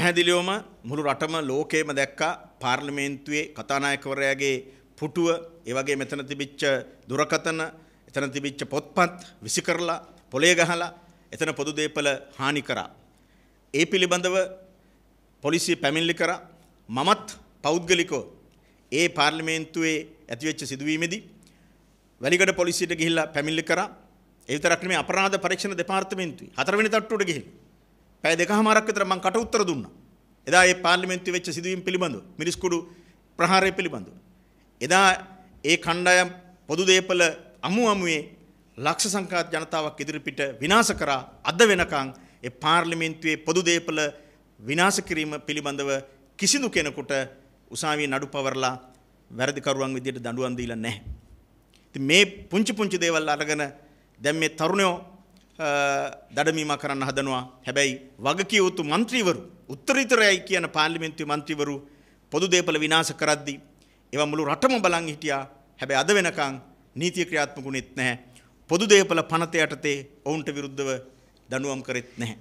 පැහැදිලිවම මුළු රටම ලෝකයේම දැක්කා පාර්ලිමේන්තුවේ කතානායකවරයාගේ පුටුව ඒ වගේ මෙතන තිබිච්ච දුරකතන එතන තිබිච්ච පොත්පත් විසි කරලා පොලේ ගහලා එතන පොදු දේපල හානි කරා. ඒ පිළිබඳව පොලිසිය පැමිණිලි කරා මමත් පෞද්ගලිකව ඒ පාර්ලිමේන්තුවේ ඇතිවෙච්ච සිදුවීමේදී වැලිකඩ පොලිසියට ගිහිල්ලා පැමිණිලි කරා. ඒ විතරක් නෙමෙයි අපරාධ පරීක්ෂණ දෙපාර්තමේන්තුවේ හතරවෙනි තට්ටුවට ගිහිල්ලා පැය දෙකහමාරක් විතර මම කට උත්තර දුන්නා. එදා ඒ පාර්ලිමේන්තුවේ වෙච්ච සිදුවීම් පිළිබඳව මිනිස්කුඩු ප්‍රහාරය පිළිබඳව. එදා ඒ කණ්ඩායම් පොදු දේපල අමු අමුවේ ලක්ෂ සංඛ්‍යාත ජනතාවක් ඉදිරිපිට විනාශ කරා අද වෙනකන් ඒ පාර්ලිමේන්තුවේ පොදු දේපල විනාශ කිරීම පිළිබඳව කිසිදු කෙනෙකුට උසාවියේ නඩු පවරලා වැරදිකරුවන් විදියට දඬුවම් දීලා නැහැ. ඉතින් මේ පුංචි පුංචි දේවල් අරගෙන දැන් මේ තරුණයෝ දඩමීමක් කරන්න හදනවා හැබැයි වගකිය යුතු මන්ත්‍රීවරු උත්තරීතරයයි කියන පාර්ලිමේන්තු මන්ත්‍රීවරු පොදු දේපල විනාශ කරද්දී ඒවා මුළු රටම බලන් හිටියා හැබැයි අද වෙනකන් නීතිය ක්‍රියාත්මකුනෙත් නැහැ පොදු දේපල පනත යටතේ ඔවුන්ට විරුද්ධව දඬුවම් කරෙත් නැහැ